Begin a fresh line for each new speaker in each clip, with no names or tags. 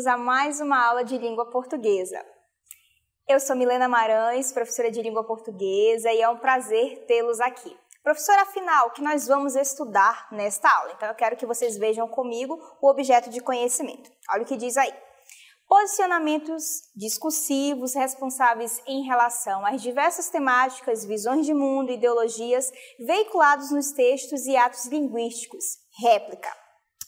bem-vindos a mais uma aula de língua portuguesa. Eu sou Milena Marans, professora de língua portuguesa, e é um prazer tê-los aqui. Professora, afinal, o que nós vamos estudar nesta aula? Então, eu quero que vocês vejam comigo o objeto de conhecimento. Olha o que diz aí. Posicionamentos discursivos responsáveis em relação às diversas temáticas, visões de mundo, ideologias veiculados nos textos e atos linguísticos. Réplica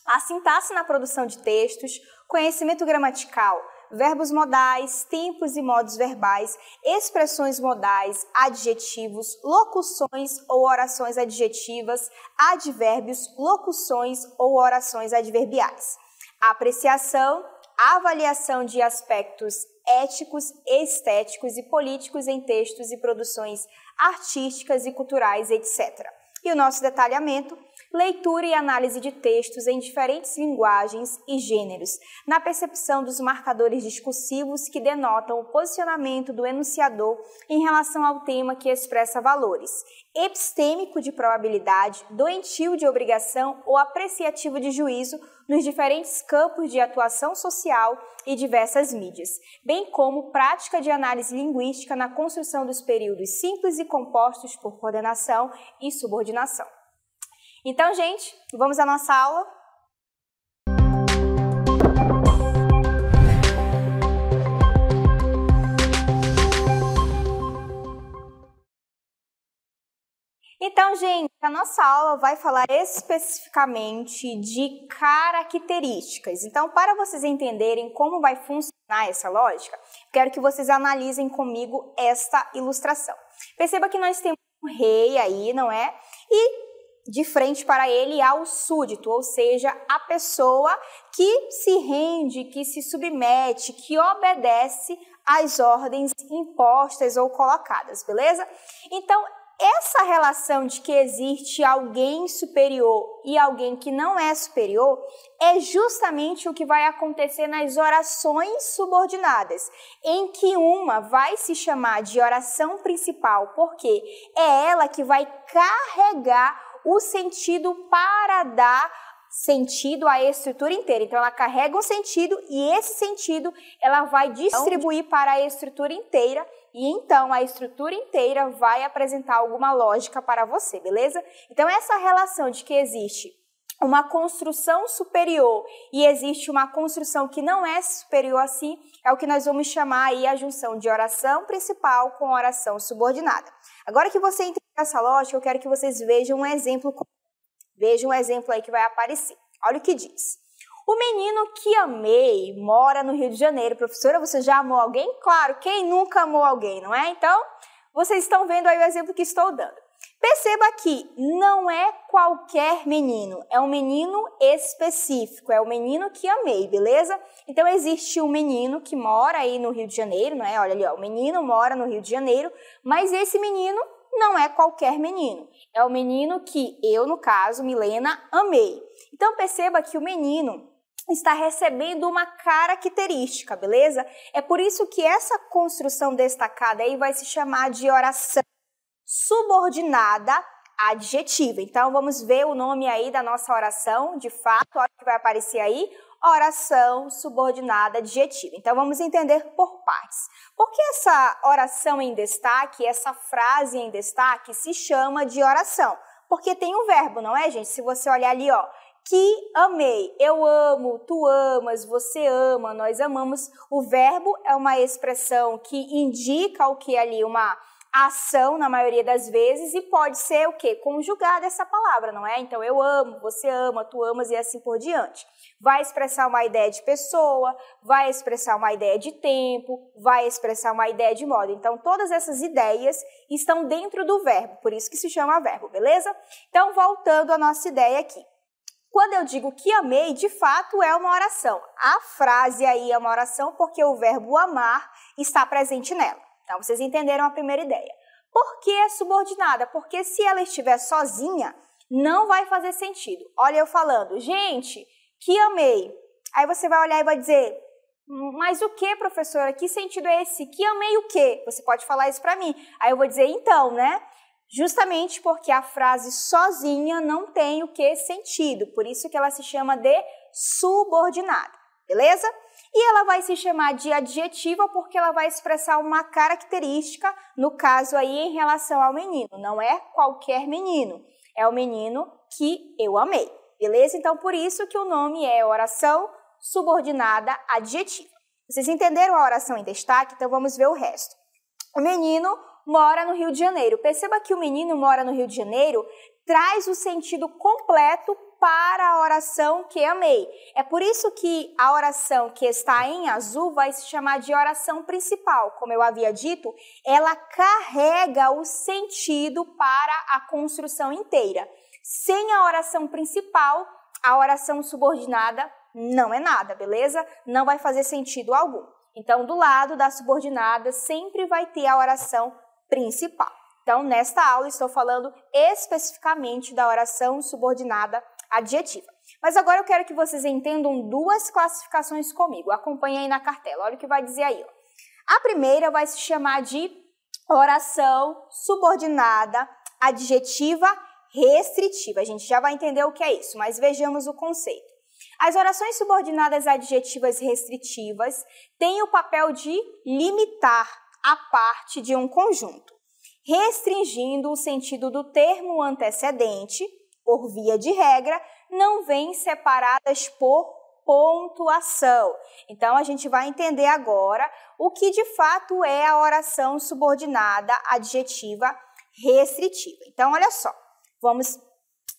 a sintaxe na produção de textos, conhecimento gramatical, verbos modais, tempos e modos verbais, expressões modais, adjetivos, locuções ou orações adjetivas, advérbios, locuções ou orações adverbiais. Apreciação, avaliação de aspectos éticos, estéticos e políticos em textos e produções artísticas e culturais, etc. E o nosso detalhamento leitura e análise de textos em diferentes linguagens e gêneros, na percepção dos marcadores discursivos que denotam o posicionamento do enunciador em relação ao tema que expressa valores, epistêmico de probabilidade, doentio de obrigação ou apreciativo de juízo nos diferentes campos de atuação social e diversas mídias, bem como prática de análise linguística na construção dos períodos simples e compostos por coordenação e subordinação. Então, gente, vamos à nossa aula. Então, gente, a nossa aula vai falar especificamente de características. Então, para vocês entenderem como vai funcionar essa lógica, quero que vocês analisem comigo esta ilustração. Perceba que nós temos um rei aí, não é? E de frente para ele ao súdito, ou seja, a pessoa que se rende, que se submete, que obedece às ordens impostas ou colocadas, beleza? Então, essa relação de que existe alguém superior e alguém que não é superior é justamente o que vai acontecer nas orações subordinadas, em que uma vai se chamar de oração principal, porque é ela que vai carregar o sentido para dar sentido à estrutura inteira. Então ela carrega um sentido e esse sentido ela vai distribuir para a estrutura inteira e então a estrutura inteira vai apresentar alguma lógica para você, beleza? Então essa relação de que existe uma construção superior e existe uma construção que não é superior assim, é o que nós vamos chamar aí a junção de oração principal com oração subordinada. Agora que você entendeu essa lógica, eu quero que vocês vejam um exemplo. Vejam um exemplo aí que vai aparecer. Olha o que diz. O menino que amei mora no Rio de Janeiro. Professora, você já amou alguém? Claro, quem nunca amou alguém, não é? Então, vocês estão vendo aí o exemplo que estou dando. Perceba que não é qualquer menino, é um menino específico, é o menino que amei, beleza? Então existe um menino que mora aí no Rio de Janeiro, não é? Olha ali, ó, o menino mora no Rio de Janeiro, mas esse menino não é qualquer menino, é o menino que eu, no caso, Milena, amei. Então perceba que o menino está recebendo uma característica, beleza? É por isso que essa construção destacada aí vai se chamar de oração subordinada adjetiva. Então, vamos ver o nome aí da nossa oração, de fato, olha que vai aparecer aí, oração subordinada adjetiva. Então, vamos entender por partes. Por que essa oração em destaque, essa frase em destaque, se chama de oração? Porque tem um verbo, não é, gente? Se você olhar ali, ó, que amei, eu amo, tu amas, você ama, nós amamos. O verbo é uma expressão que indica o que é ali, uma ação na maioria das vezes e pode ser o quê? Conjugada essa palavra, não é? Então eu amo, você ama, tu amas e assim por diante. Vai expressar uma ideia de pessoa, vai expressar uma ideia de tempo, vai expressar uma ideia de modo. Então todas essas ideias estão dentro do verbo, por isso que se chama verbo, beleza? Então voltando à nossa ideia aqui. Quando eu digo que amei, de fato é uma oração. A frase aí é uma oração porque o verbo amar está presente nela. Então Vocês entenderam a primeira ideia. Por que é subordinada? Porque se ela estiver sozinha, não vai fazer sentido. Olha eu falando, gente, que amei. Aí você vai olhar e vai dizer, mas o que, professora? Que sentido é esse? Que amei o quê? Você pode falar isso para mim. Aí eu vou dizer, então, né? Justamente porque a frase sozinha não tem o que sentido. Por isso que ela se chama de subordinada. Beleza? E ela vai se chamar de adjetiva porque ela vai expressar uma característica, no caso aí em relação ao menino. Não é qualquer menino, é o menino que eu amei. Beleza? Então por isso que o nome é oração subordinada adjetiva. Vocês entenderam a oração em destaque? Então vamos ver o resto. O menino mora no Rio de Janeiro. Perceba que o menino mora no Rio de Janeiro traz o sentido completo para a oração que amei. É por isso que a oração que está em azul vai se chamar de oração principal. Como eu havia dito, ela carrega o sentido para a construção inteira. Sem a oração principal, a oração subordinada não é nada, beleza? Não vai fazer sentido algum. Então, do lado da subordinada, sempre vai ter a oração principal. Então, nesta aula, estou falando especificamente da oração subordinada adjetiva. Mas agora eu quero que vocês entendam duas classificações comigo. Acompanhe aí na cartela. Olha o que vai dizer aí. Ó. A primeira vai se chamar de oração subordinada adjetiva restritiva. A gente já vai entender o que é isso, mas vejamos o conceito. As orações subordinadas adjetivas restritivas têm o papel de limitar a parte de um conjunto, restringindo o sentido do termo antecedente por via de regra, não vêm separadas por pontuação. Então, a gente vai entender agora o que de fato é a oração subordinada adjetiva restritiva. Então, olha só, vamos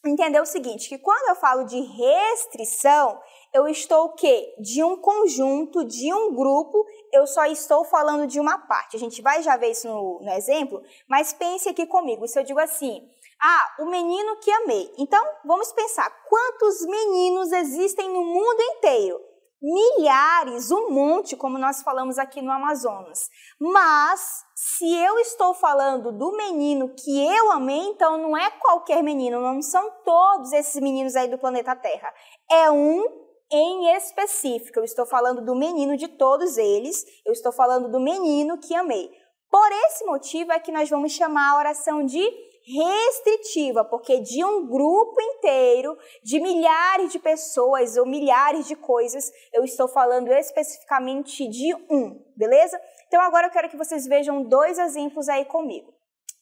entender o seguinte, que quando eu falo de restrição, eu estou o quê? De um conjunto, de um grupo, eu só estou falando de uma parte. A gente vai já ver isso no, no exemplo, mas pense aqui comigo, se eu digo assim, ah, o menino que amei. Então, vamos pensar, quantos meninos existem no mundo inteiro? Milhares, um monte, como nós falamos aqui no Amazonas. Mas, se eu estou falando do menino que eu amei, então não é qualquer menino, não são todos esses meninos aí do planeta Terra. É um em específico. Eu estou falando do menino de todos eles, eu estou falando do menino que amei. Por esse motivo é que nós vamos chamar a oração de restritiva, porque de um grupo inteiro, de milhares de pessoas ou milhares de coisas, eu estou falando especificamente de um, beleza? Então agora eu quero que vocês vejam dois exemplos aí comigo.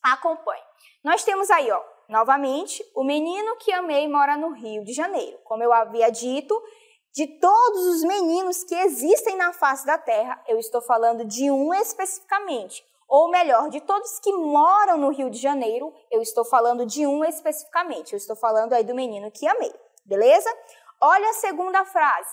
Acompanhe. Nós temos aí, ó, novamente, o menino que amei mora no Rio de Janeiro. Como eu havia dito, de todos os meninos que existem na face da Terra, eu estou falando de um especificamente, ou melhor, de todos que moram no Rio de Janeiro, eu estou falando de um especificamente, eu estou falando aí do menino que amei, beleza? Olha a segunda frase.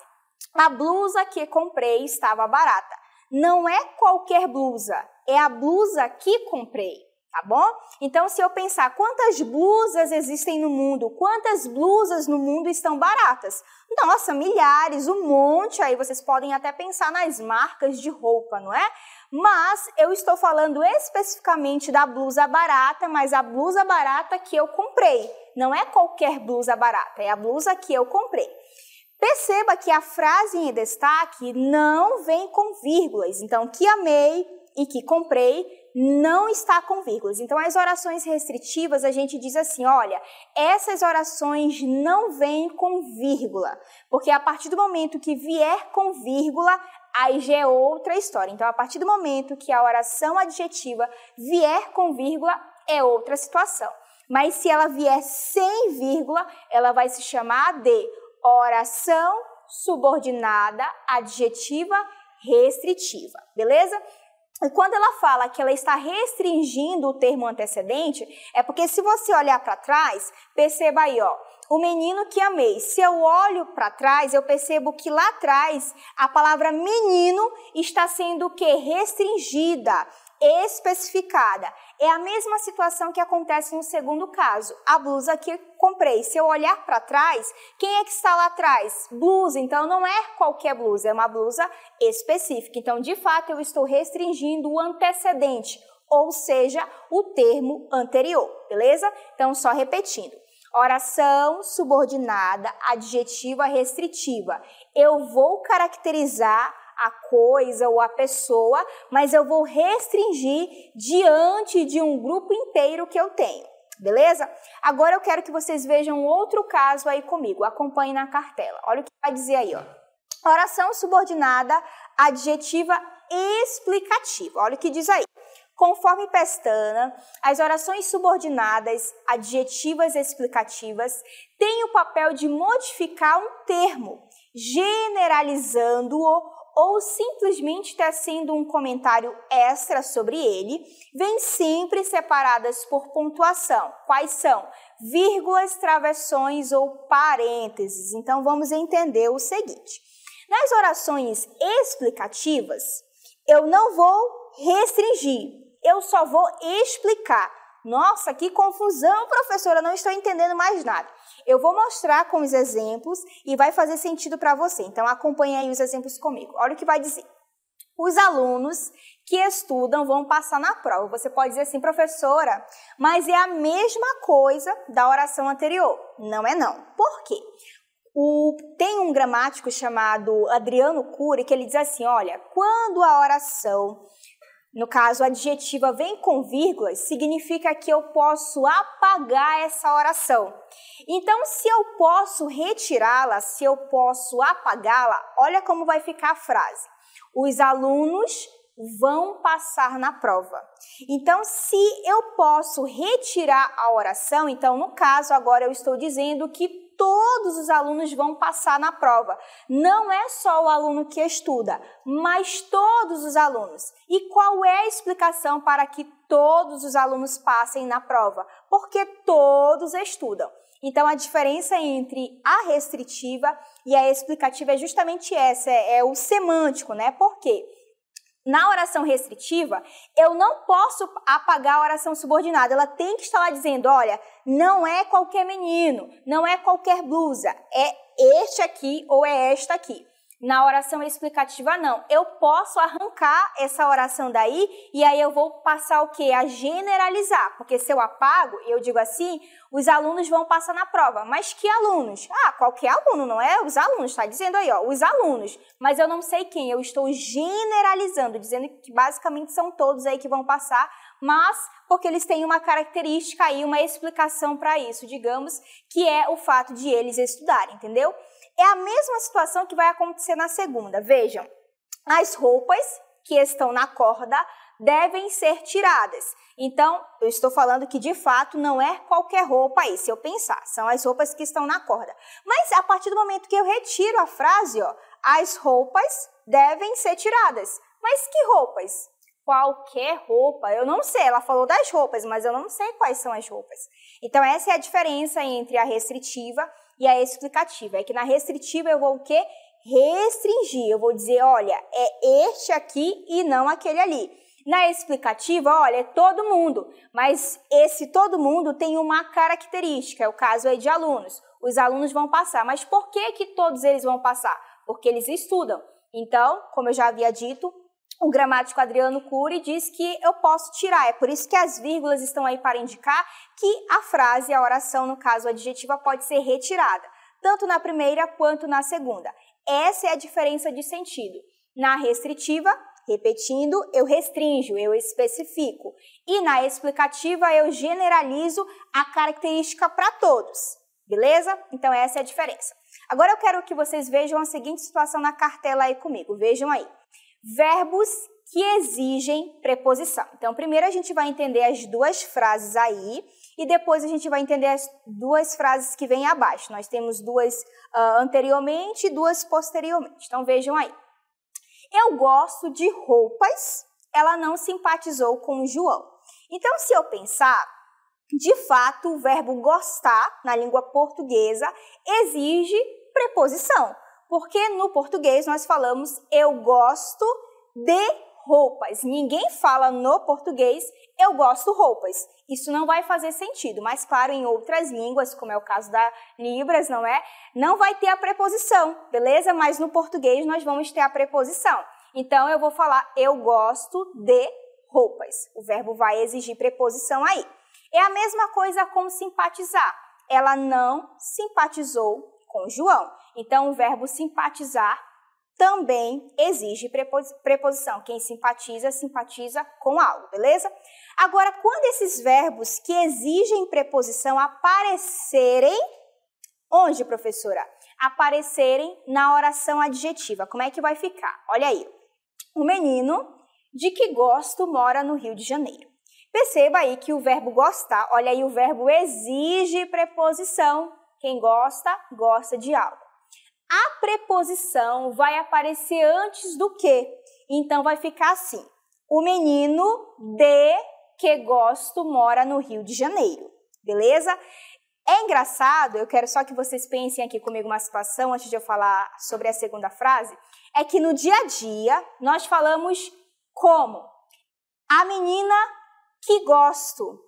A blusa que comprei estava barata. Não é qualquer blusa, é a blusa que comprei tá bom? Então, se eu pensar quantas blusas existem no mundo, quantas blusas no mundo estão baratas? Nossa, milhares, um monte aí. Vocês podem até pensar nas marcas de roupa, não é? Mas eu estou falando especificamente da blusa barata, mas a blusa barata que eu comprei. Não é qualquer blusa barata, é a blusa que eu comprei. Perceba que a frase em destaque não vem com vírgulas. Então, que amei e que comprei não está com vírgulas. Então, as orações restritivas, a gente diz assim: olha, essas orações não vêm com vírgula, porque a partir do momento que vier com vírgula, aí já é outra história. Então, a partir do momento que a oração adjetiva vier com vírgula, é outra situação. Mas se ela vier sem vírgula, ela vai se chamar de oração subordinada adjetiva restritiva, beleza? E quando ela fala que ela está restringindo o termo antecedente, é porque se você olhar para trás, perceba aí, ó, o menino que amei. Se eu olho para trás, eu percebo que lá atrás a palavra menino está sendo que restringida, especificada. É a mesma situação que acontece no segundo caso. A blusa que comprei, se eu olhar para trás, quem é que está lá atrás? Blusa. Então não é qualquer blusa, é uma blusa específica. Então, de fato, eu estou restringindo o antecedente, ou seja, o termo anterior, beleza? Então, só repetindo. Oração subordinada, adjetiva restritiva. Eu vou caracterizar a coisa ou a pessoa, mas eu vou restringir diante de um grupo inteiro que eu tenho. Beleza? Agora eu quero que vocês vejam outro caso aí comigo. Acompanhe na cartela. Olha o que vai dizer aí, ó. Oração subordinada, adjetiva explicativa. Olha o que diz aí. Conforme Pestana, as orações subordinadas, adjetivas explicativas, têm o papel de modificar um termo, generalizando-o ou simplesmente tecendo um comentário extra sobre ele, vêm sempre separadas por pontuação. Quais são? Vírgulas, travessões ou parênteses. Então vamos entender o seguinte: nas orações explicativas, eu não vou restringir, eu só vou explicar. Nossa, que confusão, professora, não estou entendendo mais nada. Eu vou mostrar com os exemplos e vai fazer sentido para você. Então acompanhe aí os exemplos comigo. Olha o que vai dizer. Os alunos que estudam vão passar na prova. Você pode dizer assim, professora, mas é a mesma coisa da oração anterior. Não é não. Por quê? O, tem um gramático chamado Adriano Cury que ele diz assim: olha, quando a oração no caso, adjetiva vem com vírgulas significa que eu posso apagar essa oração. Então, se eu posso retirá-la, se eu posso apagá-la, olha como vai ficar a frase. Os alunos vão passar na prova. Então, se eu posso retirar a oração, então no caso agora eu estou dizendo que todos os alunos vão passar na prova. Não é só o aluno que estuda, mas todos os alunos. E qual é a explicação para que todos os alunos passem na prova? Porque todos estudam. Então, a diferença entre a restritiva e a explicativa é justamente essa, é, é o semântico, né? Por quê? na oração restritiva, eu não posso apagar a oração subordinada. Ela tem que estar lá dizendo: olha, não é qualquer menino, não é qualquer blusa, é este aqui ou é esta aqui. Na oração explicativa, não. Eu posso arrancar essa oração daí e aí eu vou passar o que? A generalizar. Porque se eu apago, eu digo assim, os alunos vão passar na prova. Mas que alunos? Ah, qualquer aluno, não é? Os alunos, está dizendo aí, ó, os alunos. Mas eu não sei quem, eu estou generalizando, dizendo que basicamente são todos aí que vão passar, mas porque eles têm uma característica aí, uma explicação para isso, digamos, que é o fato de eles estudarem, entendeu? É a mesma situação que vai acontecer na segunda. Vejam, as roupas que estão na corda devem ser tiradas. Então, eu estou falando que de fato não é qualquer roupa aí, se eu pensar, são as roupas que estão na corda. Mas a partir do momento que eu retiro a frase, ó, as roupas devem ser tiradas. Mas que roupas? Qualquer roupa, eu não sei, ela falou das roupas, mas eu não sei quais são as roupas. Então, essa é a diferença entre a restritiva e a é explicativa. É que na restritiva eu vou o quê? Restringir. Eu vou dizer, olha, é este aqui e não aquele ali. Na explicativa, olha, é todo mundo, mas esse todo mundo tem uma característica, é o caso aí de alunos. Os alunos vão passar, mas por que que todos eles vão passar? Porque eles estudam. Então, como eu já havia dito, o gramático Adriano Cury diz que eu posso tirar, é por isso que as vírgulas estão aí para indicar que a frase, a oração, no caso adjetiva, pode ser retirada, tanto na primeira quanto na segunda. Essa é a diferença de sentido. Na restritiva, repetindo, eu restringo, eu especifico. E na explicativa, eu generalizo a característica para todos. Beleza? Então essa é a diferença. Agora eu quero que vocês vejam a seguinte situação na cartela aí comigo. Vejam aí verbos que exigem preposição. Então, primeiro a gente vai entender as duas frases aí e depois a gente vai entender as duas frases que vêm abaixo. Nós temos duas uh, anteriormente e duas posteriormente. Então, vejam aí. Eu gosto de roupas. Ela não simpatizou com o João. Então, se eu pensar, de fato, o verbo gostar na língua portuguesa exige preposição porque no português nós falamos eu gosto de roupas. Ninguém fala no português eu gosto roupas. Isso não vai fazer sentido, mas claro, em outras línguas, como é o caso da Libras, não é? Não vai ter a preposição, beleza? Mas no português nós vamos ter a preposição. Então eu vou falar eu gosto de roupas. O verbo vai exigir preposição aí. É a mesma coisa com simpatizar. Ela não simpatizou com João. Então, o verbo simpatizar também exige preposição. Quem simpatiza, simpatiza com algo, beleza? Agora, quando esses verbos que exigem preposição aparecerem, onde, professora? Aparecerem na oração adjetiva. Como é que vai ficar? Olha aí. O menino de que gosto mora no Rio de Janeiro. Perceba aí que o verbo gostar, olha aí, o verbo exige preposição. Quem gosta, gosta de algo. A preposição vai aparecer antes do que. Então vai ficar assim: o menino de que gosto mora no Rio de Janeiro. Beleza? É engraçado, eu quero só que vocês pensem aqui comigo uma situação antes de eu falar sobre a segunda frase, é que no dia a dia nós falamos como a menina que gosto,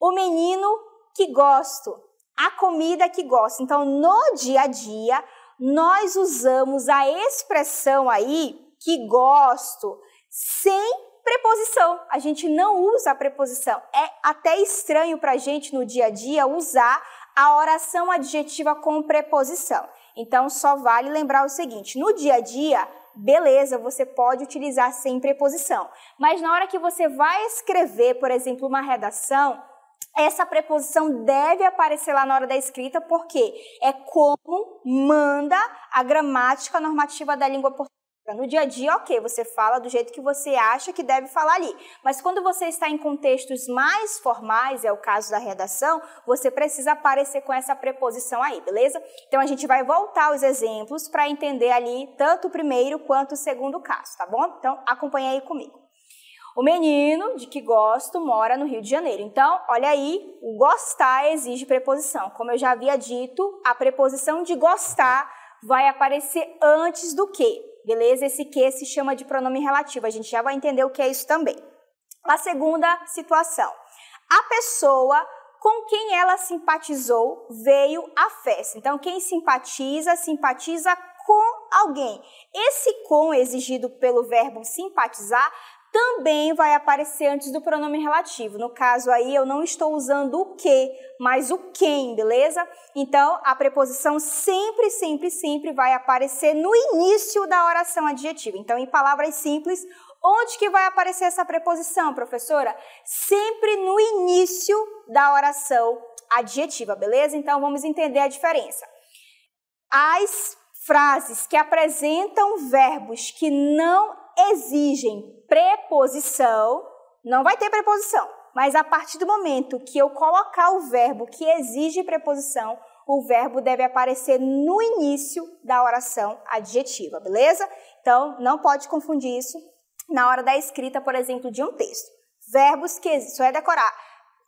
o menino que gosto, a comida que gosto. Então, no dia a dia, nós usamos a expressão aí que gosto sem preposição. A gente não usa a preposição. É até estranho para a gente no dia a dia usar a oração adjetiva com preposição. Então, só vale lembrar o seguinte: no dia a dia, beleza, você pode utilizar sem preposição. Mas na hora que você vai escrever, por exemplo, uma redação, essa preposição deve aparecer lá na hora da escrita, porque é como manda a gramática normativa da língua portuguesa. No dia a dia, ok, você fala do jeito que você acha que deve falar ali. Mas quando você está em contextos mais formais, é o caso da redação, você precisa aparecer com essa preposição aí, beleza? Então a gente vai voltar aos exemplos para entender ali tanto o primeiro quanto o segundo caso, tá bom? Então acompanha aí comigo. O menino de que gosto mora no Rio de Janeiro. Então, olha aí, o gostar exige preposição. Como eu já havia dito, a preposição de gostar vai aparecer antes do que, beleza? Esse que se chama de pronome relativo. A gente já vai entender o que é isso também. A segunda situação. A pessoa com quem ela simpatizou veio à festa. Então, quem simpatiza, simpatiza com alguém. Esse com exigido pelo verbo simpatizar também vai aparecer antes do pronome relativo. No caso aí, eu não estou usando o que, mas o quem, beleza? Então, a preposição sempre, sempre, sempre vai aparecer no início da oração adjetiva. Então, em palavras simples, onde que vai aparecer essa preposição, professora? Sempre no início da oração adjetiva, beleza? Então, vamos entender a diferença. As frases que apresentam verbos que não exigem preposição, não vai ter preposição, mas a partir do momento que eu colocar o verbo que exige preposição, o verbo deve aparecer no início da oração adjetiva, beleza? Então, não pode confundir isso na hora da escrita, por exemplo, de um texto. Verbos que só é decorar.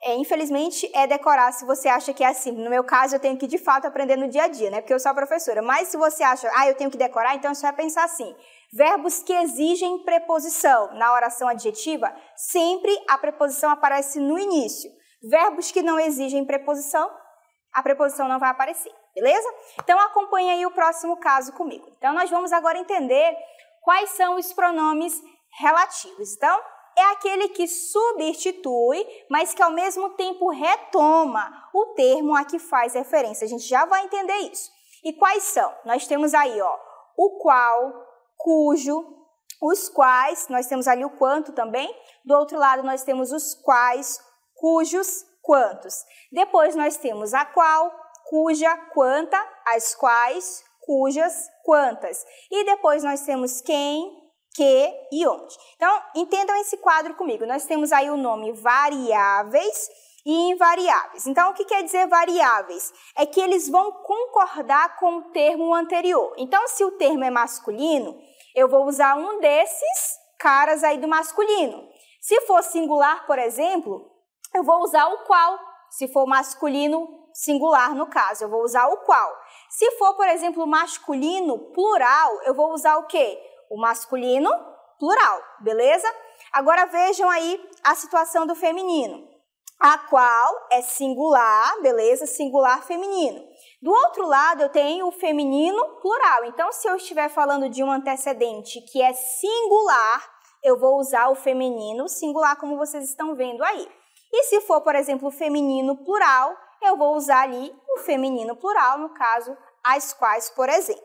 É, infelizmente, é decorar se você acha que é assim. No meu caso, eu tenho que, de fato, aprender no dia a dia, né? Porque eu sou professora. Mas se você acha, ah, eu tenho que decorar, então é só pensar assim. Verbos que exigem preposição. Na oração adjetiva, sempre a preposição aparece no início. Verbos que não exigem preposição, a preposição não vai aparecer, beleza? Então acompanha aí o próximo caso comigo. Então nós vamos agora entender quais são os pronomes relativos. Então, é aquele que substitui, mas que ao mesmo tempo retoma o termo a que faz referência. A gente já vai entender isso. E quais são? Nós temos aí, ó, o qual, cujo, os quais, nós temos ali o quanto também, do outro lado nós temos os quais, cujos, quantos. Depois nós temos a qual, cuja, quanta, as quais, cujas, quantas. E depois nós temos quem, que e onde. Então, entendam esse quadro comigo. Nós temos aí o nome variáveis e invariáveis. Então, o que quer dizer variáveis? É que eles vão concordar com o termo anterior. Então, se o termo é masculino, eu vou usar um desses caras aí do masculino. Se for singular, por exemplo, eu vou usar o qual. Se for masculino, singular no caso, eu vou usar o qual. Se for, por exemplo, masculino, plural, eu vou usar o quê? O masculino, plural, beleza? Agora vejam aí a situação do feminino a qual é singular, beleza? Singular feminino. Do outro lado, eu tenho o feminino plural. Então, se eu estiver falando de um antecedente que é singular, eu vou usar o feminino singular, como vocês estão vendo aí. E se for, por exemplo, feminino plural, eu vou usar ali o feminino plural, no caso, as quais, por exemplo.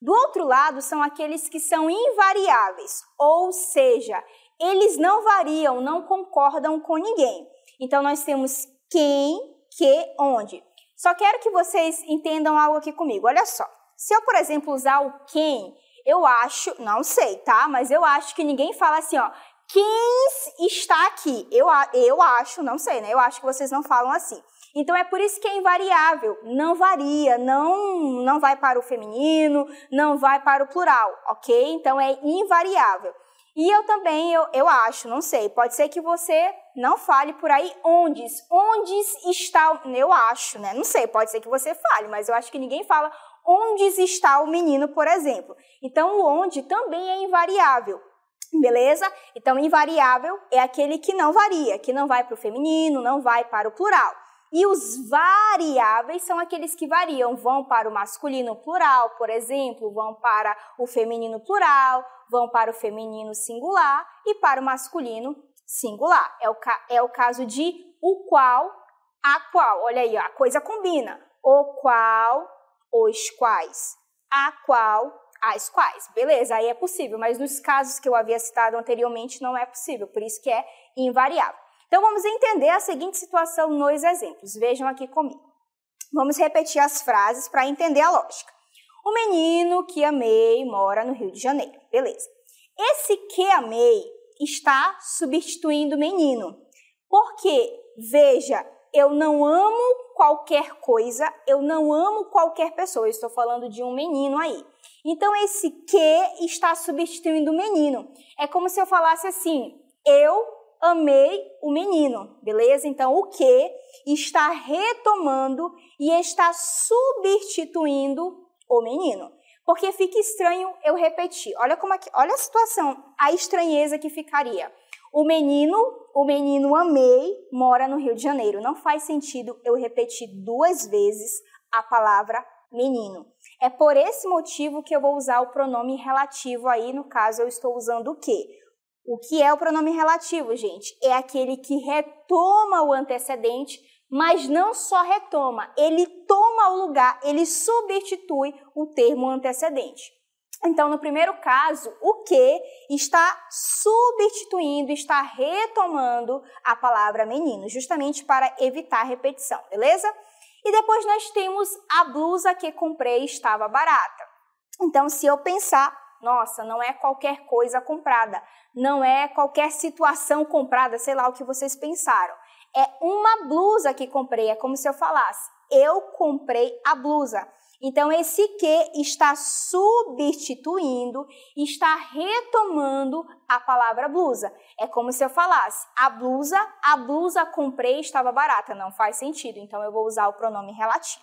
Do outro lado, são aqueles que são invariáveis, ou seja, eles não variam, não concordam com ninguém. Então, nós temos quem, que, onde. Só quero que vocês entendam algo aqui comigo. Olha só. Se eu, por exemplo, usar o quem, eu acho, não sei, tá? Mas eu acho que ninguém fala assim, ó, quem está aqui? Eu, eu acho, não sei, né? Eu acho que vocês não falam assim. Então é por isso que é invariável, não varia, não não vai para o feminino, não vai para o plural, ok? Então é invariável. E eu também, eu, eu acho, não sei, pode ser que você não fale por aí onde, onde está, eu acho, né? Não sei, pode ser que você fale, mas eu acho que ninguém fala onde está o menino, por exemplo. Então, o onde também é invariável. Beleza? Então, invariável é aquele que não varia, que não vai para o feminino, não vai para o plural. E os variáveis são aqueles que variam, vão para o masculino plural, por exemplo, vão para o feminino plural, vão para o feminino singular e para o masculino singular. É o, é o caso de o qual, a qual. Olha aí, a coisa combina. O qual, os quais. A qual, as quais. Beleza, aí é possível, mas nos casos que eu havia citado anteriormente não é possível, por isso que é invariável. Então vamos entender a seguinte situação nos exemplos. Vejam aqui comigo. Vamos repetir as frases para entender a lógica. O menino que amei mora no Rio de Janeiro. Beleza. Esse que amei está substituindo o menino. Porque, veja, eu não amo qualquer coisa, eu não amo qualquer pessoa. Eu estou falando de um menino aí. Então, esse que está substituindo o menino. É como se eu falasse assim: eu amei o menino, beleza? Então, o que está retomando e está substituindo o menino. Porque fica estranho eu repetir. Olha como aqui, olha a situação, a estranheza que ficaria. O menino, o menino amei, mora no Rio de Janeiro. Não faz sentido eu repetir duas vezes a palavra menino. É por esse motivo que eu vou usar o pronome relativo aí, no caso eu estou usando o que? O que é o pronome relativo, gente? É aquele que retoma o antecedente mas não só retoma, ele toma o lugar, ele substitui o termo antecedente. Então, no primeiro caso, o que está substituindo, está retomando a palavra menino, justamente para evitar repetição, beleza? E depois nós temos a blusa que comprei estava barata. Então, se eu pensar, nossa, não é qualquer coisa comprada, não é qualquer situação comprada, sei lá o que vocês pensaram. É uma blusa que comprei, é como se eu falasse, eu comprei a blusa. Então, esse que está substituindo, está retomando a palavra blusa. É como se eu falasse a blusa, a blusa comprei estava barata. Não faz sentido, então eu vou usar o pronome relativo.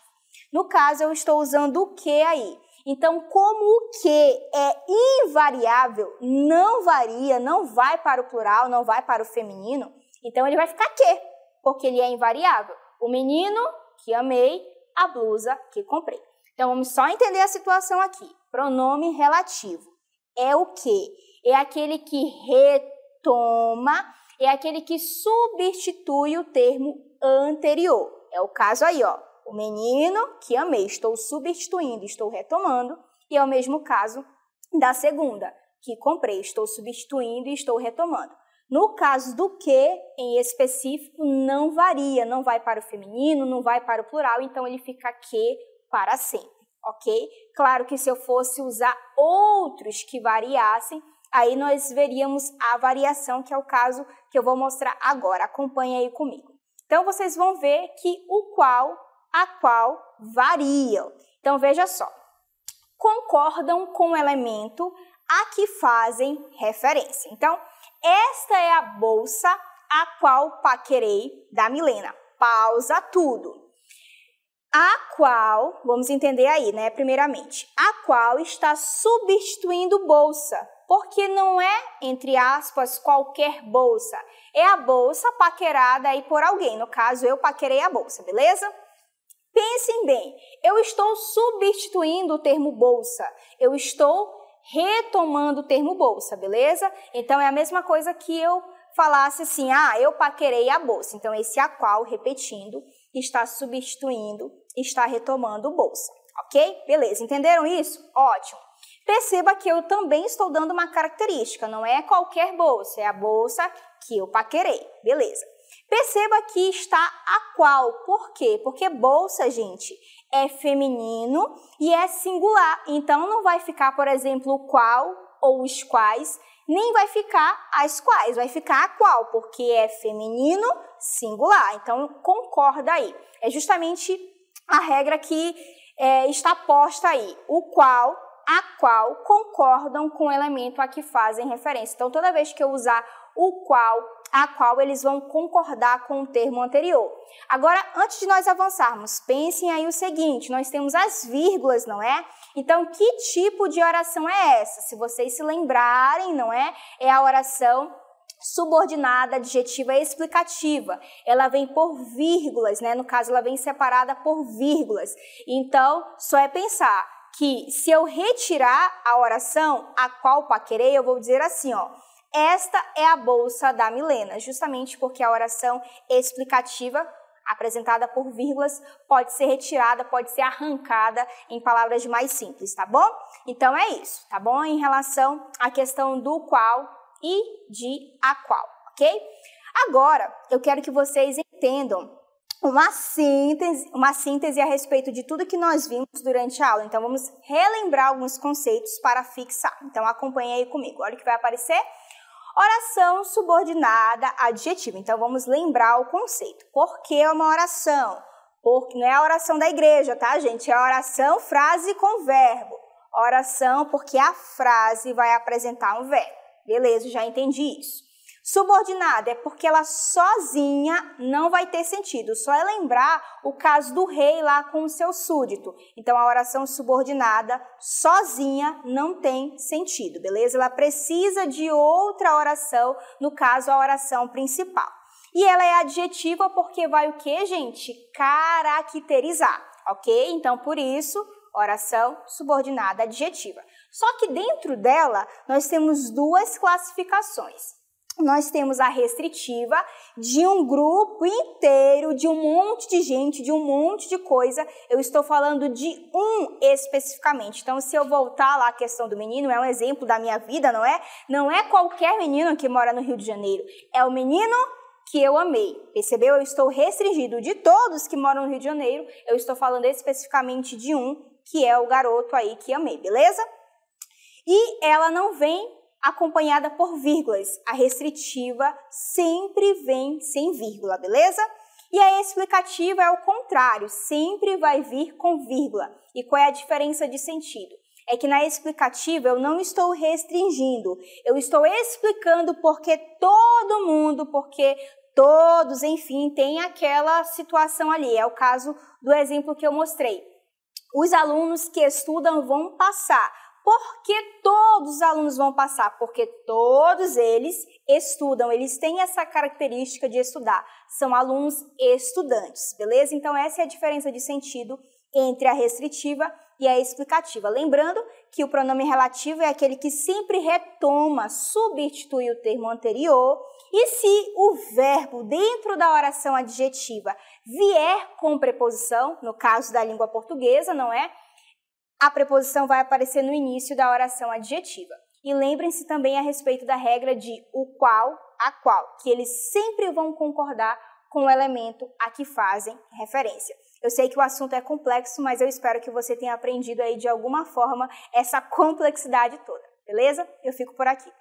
No caso, eu estou usando o que aí. Então, como o que é invariável, não varia, não vai para o plural, não vai para o feminino, então ele vai ficar que. Porque ele é invariável. O menino que amei, a blusa que comprei. Então vamos só entender a situação aqui. Pronome relativo é o que? É aquele que retoma, é aquele que substitui o termo anterior. É o caso aí, ó. O menino que amei, estou substituindo, estou retomando, e é o mesmo caso da segunda, que comprei, estou substituindo e estou retomando. No caso do que, em específico, não varia, não vai para o feminino, não vai para o plural, então ele fica que para sempre, ok? Claro que se eu fosse usar outros que variassem, aí nós veríamos a variação, que é o caso que eu vou mostrar agora. Acompanhe aí comigo. Então, vocês vão ver que o qual, a qual variam. Então, veja só. Concordam com o elemento a que fazem referência. Então, esta é a bolsa a qual paquerei da Milena. Pausa tudo. A qual, vamos entender aí, né, primeiramente, a qual está substituindo bolsa, porque não é, entre aspas, qualquer bolsa. É a bolsa paquerada aí por alguém, no caso eu paquerei a bolsa, beleza? Pensem bem, eu estou substituindo o termo bolsa, eu estou retomando o termo bolsa, beleza? Então é a mesma coisa que eu falasse assim: ah, eu paquerei a bolsa. Então esse a qual, repetindo, está substituindo, está retomando o bolsa, ok? Beleza, entenderam isso? Ótimo. Perceba que eu também estou dando uma característica, não é qualquer bolsa, é a bolsa que eu paquerei, beleza. Perceba que está a qual, por quê? Porque bolsa, gente, é feminino e é singular. Então não vai ficar, por exemplo, qual ou os quais, nem vai ficar as quais, vai ficar qual, porque é feminino singular. Então concorda aí. É justamente a regra que é, está posta aí. O qual, a qual concordam com o elemento a que fazem referência. Então toda vez que eu usar o qual a qual eles vão concordar com o termo anterior. Agora, antes de nós avançarmos, pensem aí o seguinte: nós temos as vírgulas, não é? Então, que tipo de oração é essa? Se vocês se lembrarem, não é? É a oração subordinada, adjetiva explicativa. Ela vem por vírgulas, né? No caso, ela vem separada por vírgulas. Então, só é pensar que se eu retirar a oração a qual paquerei, eu vou dizer assim, ó. Esta é a bolsa da Milena, justamente porque a oração explicativa apresentada por vírgulas pode ser retirada, pode ser arrancada em palavras mais simples, tá bom? Então é isso, tá bom? Em relação à questão do qual e de a qual, ok? Agora, eu quero que vocês entendam uma síntese, uma síntese a respeito de tudo que nós vimos durante a aula. Então, vamos relembrar alguns conceitos para fixar. Então, acompanhe aí comigo. Olha o que vai aparecer Oração subordinada adjetiva. Então vamos lembrar o conceito. Por que é uma oração? Porque não é a oração da igreja, tá, gente? É a oração frase com verbo. Oração porque a frase vai apresentar um verbo. Beleza, já entendi isso. Subordinada é porque ela sozinha não vai ter sentido. Só é lembrar o caso do rei lá com o seu súdito. Então a oração subordinada sozinha não tem sentido, beleza? Ela precisa de outra oração, no caso a oração principal. E ela é adjetiva porque vai o que, gente? Caracterizar, ok? Então por isso, oração subordinada adjetiva. Só que dentro dela nós temos duas classificações nós temos a restritiva de um grupo inteiro, de um monte de gente, de um monte de coisa. Eu estou falando de um especificamente. Então, se eu voltar lá à questão do menino, é um exemplo da minha vida, não é? Não é qualquer menino que mora no Rio de Janeiro. É o menino que eu amei. Percebeu? Eu estou restringido de todos que moram no Rio de Janeiro. Eu estou falando especificamente de um, que é o garoto aí que amei, beleza? E ela não vem acompanhada por vírgulas. A restritiva sempre vem sem vírgula, beleza? E a explicativa é o contrário, sempre vai vir com vírgula. E qual é a diferença de sentido? É que na explicativa eu não estou restringindo, eu estou explicando porque todo mundo, porque todos, enfim, tem aquela situação ali. É o caso do exemplo que eu mostrei. Os alunos que estudam vão passar, por que todos os alunos vão passar? Porque todos eles estudam, eles têm essa característica de estudar. São alunos estudantes, beleza? Então, essa é a diferença de sentido entre a restritiva e a explicativa. Lembrando que o pronome relativo é aquele que sempre retoma, substitui o termo anterior. E se o verbo dentro da oração adjetiva vier com preposição, no caso da língua portuguesa, não é? a preposição vai aparecer no início da oração adjetiva. E lembrem-se também a respeito da regra de o qual a qual, que eles sempre vão concordar com o elemento a que fazem referência. Eu sei que o assunto é complexo, mas eu espero que você tenha aprendido aí de alguma forma essa complexidade toda, beleza? Eu fico por aqui.